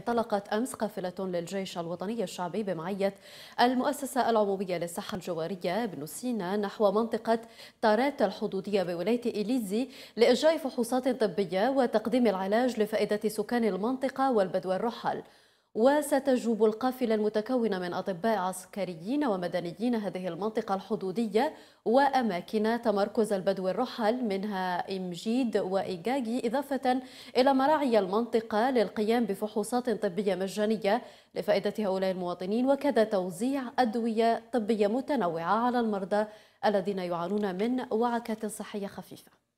انطلقت أمس قافلة للجيش الوطني الشعبي بمعية المؤسسة العمومية للصحة الجوارية بن سينا نحو منطقة تارات الحدودية بولاية إليزي لإجراء فحوصات طبية وتقديم العلاج لفائدة سكان المنطقة والبدو الرحل وستجوب القافلة المتكونة من أطباء عسكريين ومدنيين هذه المنطقة الحدودية وأماكن تمركز البدو الرحل منها إمجيد وإيجاجي إضافة إلى مراعي المنطقة للقيام بفحوصات طبية مجانية لفائدة هؤلاء المواطنين وكذا توزيع أدوية طبية متنوعة على المرضى الذين يعانون من وعكة صحية خفيفة